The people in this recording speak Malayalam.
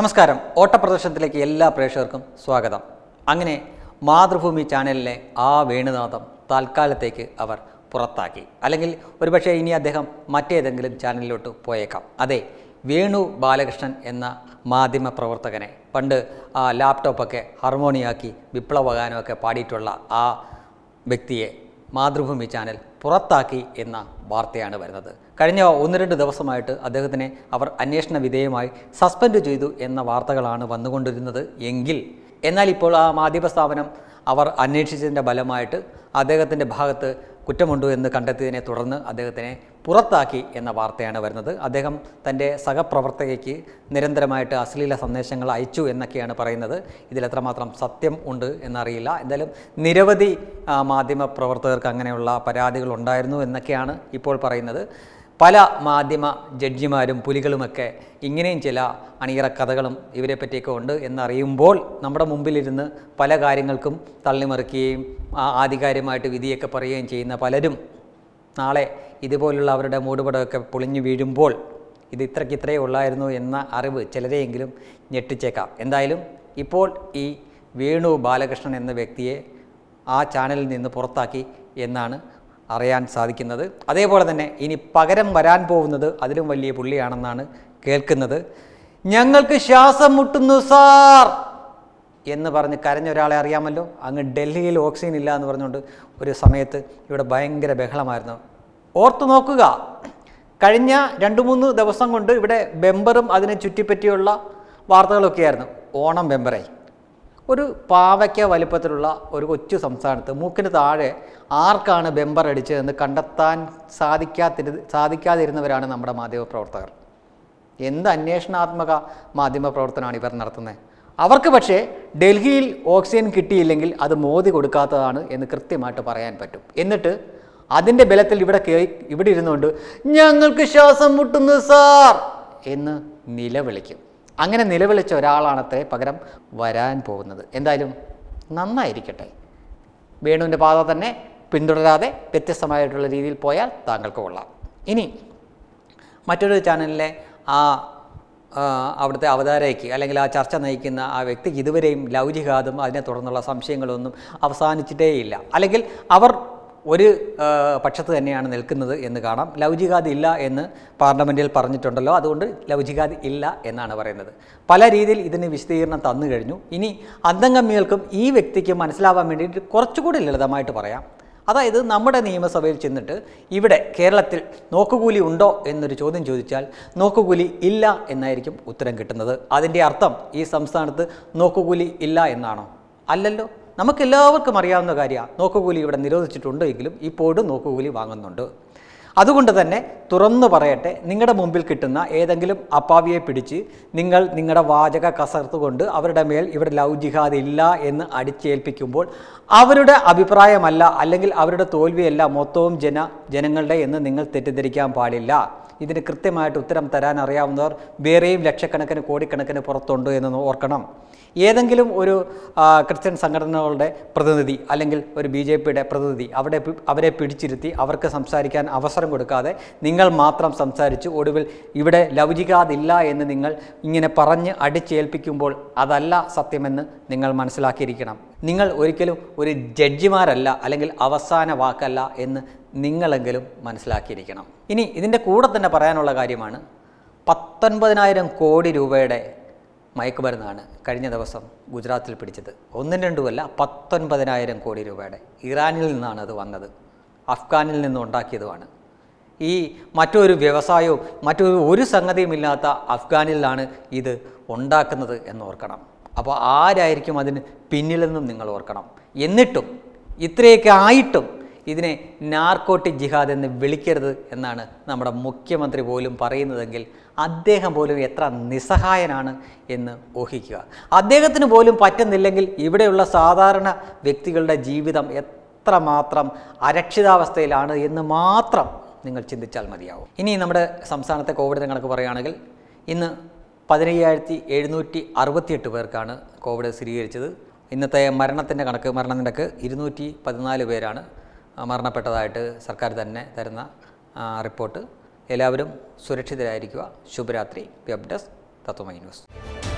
നമസ്കാരം ഓട്ടപ്രദർശനത്തിലേക്ക് എല്ലാ പ്രേക്ഷകർക്കും സ്വാഗതം അങ്ങനെ മാതൃഭൂമി ചാനലിലെ ആ വേണുനാഥം തൽക്കാലത്തേക്ക് അവർ പുറത്താക്കി അല്ലെങ്കിൽ ഒരുപക്ഷെ ഇനി അദ്ദേഹം മറ്റേതെങ്കിലും ചാനലിലോട്ട് പോയേക്കാം അതെ വേണു ബാലകൃഷ്ണൻ എന്ന മാധ്യമ പ്രവർത്തകനെ പണ്ട് ആ ലാപ്ടോപ്പൊക്കെ ഹാർമോണിയാക്കി വിപ്ലവഗാനമൊക്കെ പാടിയിട്ടുള്ള ആ വ്യക്തിയെ മാതൃഭൂമി ചാനൽ പുറത്താക്കി എന്ന വാർത്തയാണ് വരുന്നത് കഴിഞ്ഞ ഒന്ന് രണ്ട് ദിവസമായിട്ട് അദ്ദേഹത്തിനെ അവർ അന്വേഷണ വിധേയമായി സസ്പെൻഡ് ചെയ്തു എന്ന വാർത്തകളാണ് വന്നുകൊണ്ടിരുന്നത് എങ്കിൽ എന്നാൽ ഇപ്പോൾ ആ മാധ്യമ സ്ഥാപനം അവർ അന്വേഷിച്ചതിൻ്റെ ഫലമായിട്ട് അദ്ദേഹത്തിൻ്റെ ഭാഗത്ത് കുറ്റമുണ്ടോ എന്ന് കണ്ടെത്തിയതിനെ തുടർന്ന് അദ്ദേഹത്തിനെ പുറത്താക്കി എന്ന വാർത്തയാണ് വരുന്നത് അദ്ദേഹം തൻ്റെ സഹപ്രവർത്തകയ്ക്ക് നിരന്തരമായിട്ട് അശ്ലീല സന്ദേശങ്ങൾ അയച്ചു എന്നൊക്കെയാണ് പറയുന്നത് ഇതിലെത്രമാത്രം സത്യം ഉണ്ട് എന്നറിയില്ല എന്തായാലും നിരവധി മാധ്യമ പ്രവർത്തകർക്ക് അങ്ങനെയുള്ള പരാതികൾ ഉണ്ടായിരുന്നു എന്നൊക്കെയാണ് ഇപ്പോൾ പറയുന്നത് പല മാധ്യമ ജഡ്ജിമാരും പുലികളുമൊക്കെ ഇങ്ങനെയും ചില അണിയറ കഥകളും ഇവരെപ്പറ്റിയൊക്കെ ഉണ്ട് എന്നറിയുമ്പോൾ നമ്മുടെ മുമ്പിലിരുന്ന് പല കാര്യങ്ങൾക്കും തള്ളിമറിക്കുകയും ആധികാരികമായിട്ട് വിധിയൊക്കെ പറയുകയും ചെയ്യുന്ന പലരും നാളെ ഇതുപോലുള്ള അവരുടെ മൂടുപടമൊക്കെ പൊളിഞ്ഞു വീഴുമ്പോൾ ഇത് ഇത്രയ്ക്കിത്രയേ ഉള്ളായിരുന്നു എന്ന അറിവ് ചിലരെയെങ്കിലും ഞെട്ടിച്ചേക്കാം എന്തായാലും ഇപ്പോൾ ഈ വേണു ബാലകൃഷ്ണൻ എന്ന വ്യക്തിയെ ആ ചാനലിൽ നിന്ന് പുറത്താക്കി എന്നാണ് അറിയാൻ സാധിക്കുന്നത് അതേപോലെ തന്നെ ഇനി പകരം വരാൻ പോകുന്നത് അതിലും വലിയ പുള്ളിയാണെന്നാണ് കേൾക്കുന്നത് ഞങ്ങൾക്ക് ശ്വാസം മുട്ടുന്നു സാർ എന്ന് പറഞ്ഞ് കരഞ്ഞ ഒരാളെ അറിയാമല്ലോ അങ്ങ് ഡൽഹിയിൽ ഓക്സിജൻ ഇല്ല എന്ന് പറഞ്ഞുകൊണ്ട് ഒരു സമയത്ത് ഇവിടെ ഭയങ്കര ബഹളമായിരുന്നു ഓർത്തു നോക്കുക കഴിഞ്ഞ രണ്ട് മൂന്ന് ദിവസം കൊണ്ട് ഇവിടെ ബെമ്പറും അതിനെ ചുറ്റിപ്പറ്റിയുള്ള വാർത്തകളൊക്കെയായിരുന്നു ഓണം ബെമ്പറായി ഒരു പാവയ്ക്ക വലിപ്പത്തിലുള്ള ഒരു കൊച്ചു സംസ്ഥാനത്ത് മൂക്കിന് താഴെ ആർക്കാണ് ബെമ്പർ അടിച്ചതെന്ന് കണ്ടെത്താൻ സാധിക്കാത്തിരു സാധിക്കാതിരുന്നവരാണ് നമ്മുടെ മാധ്യമപ്രവർത്തകർ എന്ത് അന്വേഷണാത്മക മാധ്യമപ്രവർത്തനമാണ് ഇവർ നടത്തുന്നത് അവർക്ക് പക്ഷേ ഡൽഹിയിൽ ഓക്സിജൻ കിട്ടിയില്ലെങ്കിൽ അത് മോദി കൊടുക്കാത്തതാണ് എന്ന് കൃത്യമായിട്ട് പറയാൻ പറ്റും എന്നിട്ട് അതിൻ്റെ ബലത്തിൽ ഇവിടെ കേ ഇവിടെ ഇരുന്നുകൊണ്ട് ഞങ്ങൾക്ക് ശ്വാസം മുട്ടുന്നു സാർ എന്ന് നിലവിളിക്കും അങ്ങനെ നിലവിളിച്ച ഒരാളാണത്രേ പകരം വരാൻ പോകുന്നത് എന്തായാലും നന്നായിരിക്കട്ടെ വേണുവിൻ്റെ പാത തന്നെ പിന്തുടരാതെ വ്യത്യസ്തമായിട്ടുള്ള രീതിയിൽ പോയാൽ താങ്കൾക്ക് കൊള്ളാം ഇനി മറ്റൊരു ചാനലിലെ ആ അവിടുത്തെ അവതാരയ്ക്ക് അല്ലെങ്കിൽ ആ ചർച്ച നയിക്കുന്ന ആ വ്യക്തിക്ക് ഇതുവരെയും ലൗകികാതും അതിനെ തുടർന്നുള്ള സംശയങ്ങളൊന്നും അവസാനിച്ചിട്ടേയില്ല അല്ലെങ്കിൽ അവർ ഒരു പക്ഷത്ത് തന്നെയാണ് നിൽക്കുന്നത് എന്ന് കാണാം ലൗചികാതി ഇല്ല എന്ന് പാർലമെൻറ്റിൽ പറഞ്ഞിട്ടുണ്ടല്ലോ അതുകൊണ്ട് ലൗചികാതി ഇല്ല എന്നാണ് പറയുന്നത് പല രീതിയിൽ ഇതിന് വിശദീകരണം തന്നു കഴിഞ്ഞു ഇനി അന്തംഗമ്മികൾക്കും ഈ വ്യക്തിക്ക് മനസ്സിലാവാൻ വേണ്ടിയിട്ട് കുറച്ചുകൂടി ലളിതമായിട്ട് പറയാം അതായത് നമ്മുടെ നിയമസഭയിൽ ചെന്നിട്ട് ഇവിടെ കേരളത്തിൽ നോക്കുകൂലി ഉണ്ടോ എന്നൊരു ചോദ്യം ചോദിച്ചാൽ നോക്കുകൂലി ഇല്ല എന്നായിരിക്കും ഉത്തരം കിട്ടുന്നത് അതിൻ്റെ അർത്ഥം ഈ സംസ്ഥാനത്ത് നോക്കുകൂലി ഇല്ല എന്നാണോ അല്ലല്ലോ നമുക്കെല്ലാവർക്കും അറിയാവുന്ന കാര്യമാണ് നോക്കുകൂലി ഇവിടെ നിരോധിച്ചിട്ടുണ്ട് എങ്കിലും ഇപ്പോഴും നോക്കുകൂലി വാങ്ങുന്നുണ്ട് അതുകൊണ്ട് തന്നെ തുറന്നു പറയട്ടെ നിങ്ങളുടെ മുമ്പിൽ കിട്ടുന്ന ഏതെങ്കിലും അപ്പാവിയെ പിടിച്ച് നിങ്ങൾ നിങ്ങളുടെ വാചക കസർത്ത് കൊണ്ട് അവരുടെ മേൽ ഇവിടെ ലൗജിഹാദ് ജിഹാദ് ഇല്ല എന്ന് അടിച്ചേൽപ്പിക്കുമ്പോൾ അവരുടെ അഭിപ്രായമല്ല അല്ലെങ്കിൽ അവരുടെ തോൽവിയല്ല മൊത്തവും ജന ജനങ്ങളുടെ എന്ന് നിങ്ങൾ തെറ്റിദ്ധരിക്കാൻ പാടില്ല ഇതിന് കൃത്യമായിട്ട് ഉത്തരം തരാൻ അറിയാവുന്നവർ വേറെയും ലക്ഷക്കണക്കിന് കോടിക്കണക്കിന് പുറത്തുണ്ട് എന്ന് ഓർക്കണം ഏതെങ്കിലും ഒരു ക്രിസ്ത്യൻ സംഘടനകളുടെ പ്രതിനിധി അല്ലെങ്കിൽ ഒരു ബി ജെ പിയുടെ പ്രതിനിധി അവിടെ അവരെ പിടിച്ചിരുത്തി അവർക്ക് സംസാരിക്കാൻ അവസരം കൊടുക്കാതെ നിങ്ങൾ മാത്രം സംസാരിച്ച് ഒടുവിൽ ഇവിടെ ലൗചികാതില്ല എന്ന് നിങ്ങൾ ഇങ്ങനെ പറഞ്ഞ് അടിച്ചേൽപ്പിക്കുമ്പോൾ അതല്ല സത്യമെന്ന് നിങ്ങൾ മനസ്സിലാക്കിയിരിക്കണം നിങ്ങൾ ഒരിക്കലും ഒരു ജഡ്ജിമാരല്ല അല്ലെങ്കിൽ അവസാന വാക്കല്ല എന്ന് നിങ്ങളെങ്കിലും മനസ്സിലാക്കിയിരിക്കണം ഇനി ഇതിൻ്റെ കൂടെ തന്നെ പറയാനുള്ള കാര്യമാണ് പത്തൊൻപതിനായിരം കോടി രൂപയുടെ മയക്കുമരുന്നാണ് കഴിഞ്ഞ ദിവസം ഗുജറാത്തിൽ പിടിച്ചത് ഒന്നും രണ്ടുമല്ല പത്തൊൻപതിനായിരം കോടി രൂപയുടെ ഇറാനിൽ നിന്നാണ് അത് വന്നത് അഫ്ഗാനിൽ നിന്നും ഉണ്ടാക്കിയതുമാണ് ഈ മറ്റൊരു വ്യവസായവും മറ്റൊരു ഒരു സംഗതിയും ഇല്ലാത്ത അഫ്ഗാനിലാണ് ഇത് ഉണ്ടാക്കുന്നത് എന്നോർക്കണം അപ്പോൾ ആരായിരിക്കും അതിന് പിന്നിലെന്നും നിങ്ങൾ ഓർക്കണം എന്നിട്ടും ഇത്രയൊക്കെ ആയിട്ടും ഇതിനെ നാർക്കോട്ടിക് ജിഹാദ് എന്ന് വിളിക്കരുത് എന്നാണ് നമ്മുടെ മുഖ്യമന്ത്രി പോലും പറയുന്നതെങ്കിൽ അദ്ദേഹം പോലും എത്ര നിസ്സഹായനാണ് എന്ന് ഊഹിക്കുക അദ്ദേഹത്തിന് പോലും പറ്റുന്നില്ലെങ്കിൽ ഇവിടെയുള്ള സാധാരണ വ്യക്തികളുടെ ജീവിതം എത്രമാത്രം അരക്ഷിതാവസ്ഥയിലാണ് എന്ന് മാത്രം നിങ്ങൾ ചിന്തിച്ചാൽ മതിയാവും ഇനി നമ്മുടെ സംസ്ഥാനത്തെ കോവിഡ് നിങ്ങൾക്ക് പറയുകയാണെങ്കിൽ ഇന്ന് പതിനയ്യായിരത്തി എഴുന്നൂറ്റി അറുപത്തിയെട്ട് പേർക്കാണ് കോവിഡ് സ്ഥിരീകരിച്ചത് ഇന്നത്തെ മരണത്തിൻ്റെ കണക്ക് മരണനിരക്ക് ഇരുന്നൂറ്റി പതിനാല് പേരാണ് മരണപ്പെട്ടതായിട്ട് സർക്കാർ തന്നെ തരുന്ന റിപ്പോർട്ട് എല്ലാവരും സുരക്ഷിതരായിരിക്കുക ശുഭരാത്രി വെബ് ഡെസ്ക് തത്വമൈ ന്യൂസ്